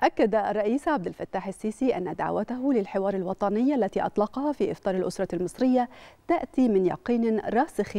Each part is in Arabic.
أكد الرئيس عبد الفتاح السيسي أن دعوته للحوار الوطني التي أطلقها في إفطار الأسرة المصرية تأتي من يقين راسخ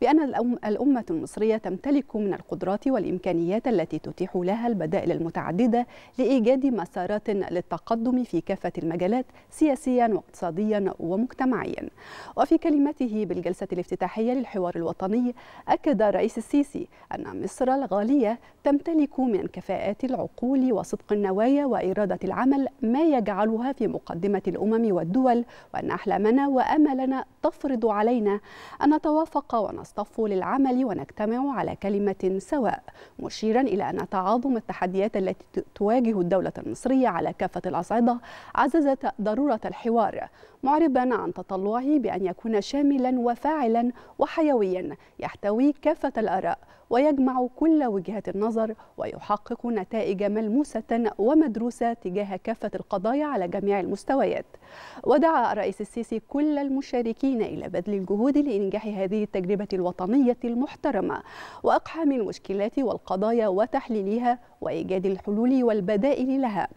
بأن الأمة المصرية تمتلك من القدرات والإمكانيات التي تتيح لها البدائل المتعددة لإيجاد مسارات للتقدم في كافة المجالات سياسيا واقتصاديا ومجتمعيا وفي كلمته بالجلسة الافتتاحية للحوار الوطني أكد الرئيس السيسي أن مصر الغالية تمتلك من كفاءات العقول وصدق النواة الهواية وإرادة العمل ما يجعلها في مقدمة الأمم والدول وأن أحلامنا وأملنا تفرض علينا أن نتوافق ونصطف للعمل ونجتمع على كلمة سواء مشيرا إلى أن تعاظم التحديات التي تواجه الدولة المصرية على كافة الأصعدة عززت ضرورة الحوار معربا عن تطلعه بأن يكون شاملا وفاعلا وحيويا يحتوي كافة الآراء ويجمع كل وجهات النظر ويحقق نتائج ملموسة ومدروسة تجاه كافة القضايا على جميع المستويات ودعا الرئيس السيسي كل المشاركين إلى بذل الجهود لإنجاح هذه التجربة الوطنية المحترمة وإقحام المشكلات والقضايا وتحليلها وإيجاد الحلول والبدائل لها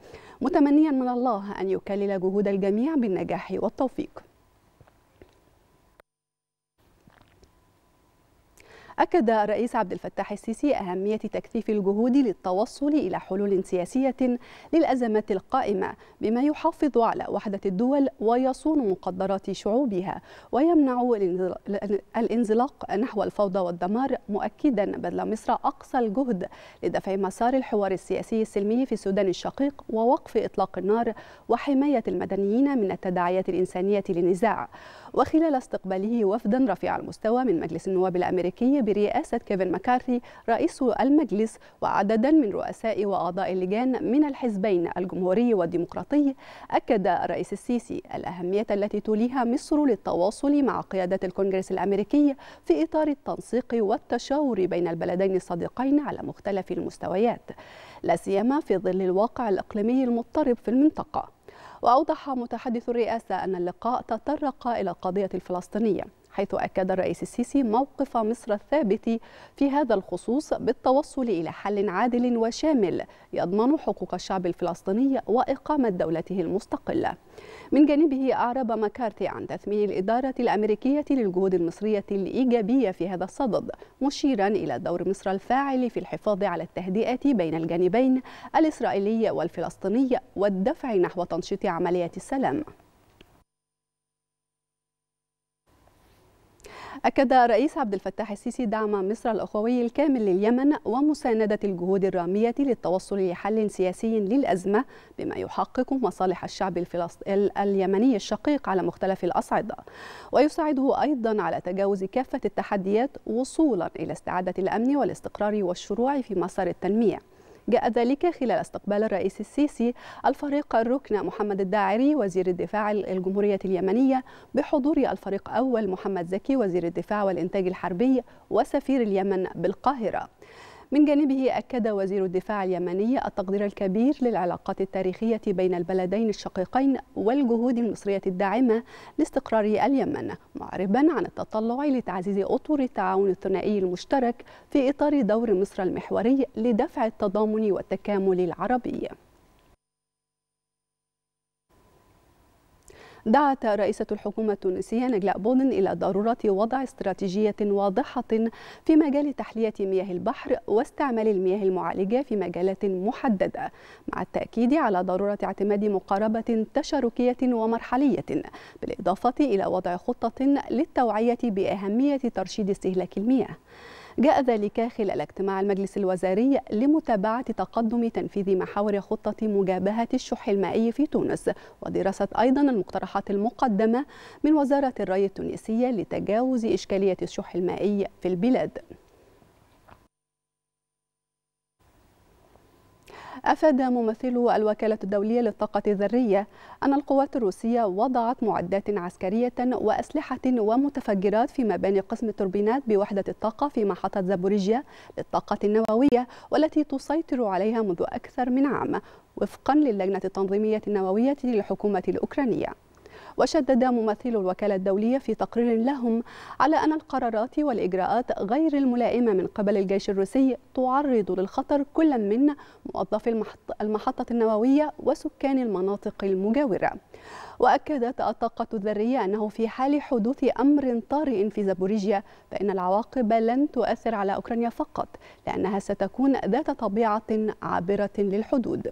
متمنيا من الله أن يكلل جهود الجميع بالنجاح والتوفيق أكد الرئيس عبد الفتاح السيسي أهمية تكثيف الجهود للتوصل إلى حلول سياسية للأزمات القائمة بما يحافظ على وحدة الدول ويصون مقدرات شعوبها ويمنع الانزلاق نحو الفوضى والدمار مؤكدا بذل مصر أقصى الجهد لدفع مسار الحوار السياسي السلمي في السودان الشقيق ووقف إطلاق النار وحماية المدنيين من التداعيات الإنسانية للنزاع وخلال استقباله وفدا رفيع المستوى من مجلس النواب الأمريكي برئاسة كيفن مكارثي رئيس المجلس وعددا من رؤساء وأعضاء اللجان من الحزبين الجمهوري والديمقراطي أكد الرئيس السيسي الأهمية التي توليها مصر للتواصل مع قيادة الكونغرس الأمريكي في إطار التنسيق والتشاور بين البلدين الصديقين على مختلف المستويات لا سيما في ظل الواقع الإقليمي المضطرب في المنطقة وأوضح متحدث الرئاسة أن اللقاء تطرق إلى القضية الفلسطينية حيث أكد الرئيس السيسي موقف مصر الثابت في هذا الخصوص بالتوصل إلى حل عادل وشامل يضمن حقوق الشعب الفلسطيني وإقامة دولته المستقلة من جانبه أعرب مكارتي عن تثمين الإدارة الأمريكية للجهود المصرية الإيجابية في هذا الصدد مشيرا إلى دور مصر الفاعل في الحفاظ على التهدئة بين الجانبين الإسرائيلي والفلسطيني والدفع نحو تنشيط عملية السلام أكد الرئيس عبد الفتاح السيسي دعم مصر الأخوي الكامل لليمن ومساندة الجهود الرامية للتوصل لحل سياسي للأزمة بما يحقق مصالح الشعب الفلسطيني اليمني الشقيق على مختلف الأصعدة ويساعده أيضا على تجاوز كافة التحديات وصولا إلى استعادة الأمن والاستقرار والشروع في مسار التنمية جاء ذلك خلال استقبال الرئيس السيسي الفريق الركن محمد الداعري وزير الدفاع الجمهورية اليمنية بحضور الفريق أول محمد زكي وزير الدفاع والإنتاج الحربي وسفير اليمن بالقاهرة من جانبه أكد وزير الدفاع اليمني التقدير الكبير للعلاقات التاريخية بين البلدين الشقيقين والجهود المصرية الداعمة لاستقرار اليمن معربا عن التطلع لتعزيز أطر التعاون الثنائي المشترك في إطار دور مصر المحوري لدفع التضامن والتكامل العربي دعت رئيسة الحكومة التونسية نجلاء بودن إلى ضرورة وضع استراتيجية واضحة في مجال تحلية مياه البحر واستعمال المياه المعالجة في مجالات محددة مع التأكيد على ضرورة اعتماد مقاربة تشاركية ومرحلية بالإضافة إلى وضع خطة للتوعية بأهمية ترشيد استهلاك المياه جاء ذلك خلال اجتماع المجلس الوزاري لمتابعة تقدم تنفيذ محاور خطة مجابهة الشح المائي في تونس ودراسة أيضا المقترحات المقدمة من وزارة الري التونسية لتجاوز إشكالية الشح المائي في البلاد أفاد ممثل الوكالة الدولية للطاقة الذرية أن القوات الروسية وضعت معدات عسكرية وأسلحة ومتفجرات في مباني قسم التوربينات بوحدة الطاقة في محطة زابوريجيا للطاقة النووية والتي تسيطر عليها منذ أكثر من عام وفقا للجنة التنظيمية النووية للحكومة الأوكرانية وشدد ممثل الوكالة الدولية في تقرير لهم على أن القرارات والإجراءات غير الملائمة من قبل الجيش الروسي تعرض للخطر كل من موظفي المحطة النووية وسكان المناطق المجاورة وأكدت الطاقة الذرية أنه في حال حدوث أمر طارئ في زابوريجيا فإن العواقب لن تؤثر على أوكرانيا فقط لأنها ستكون ذات طبيعة عابرة للحدود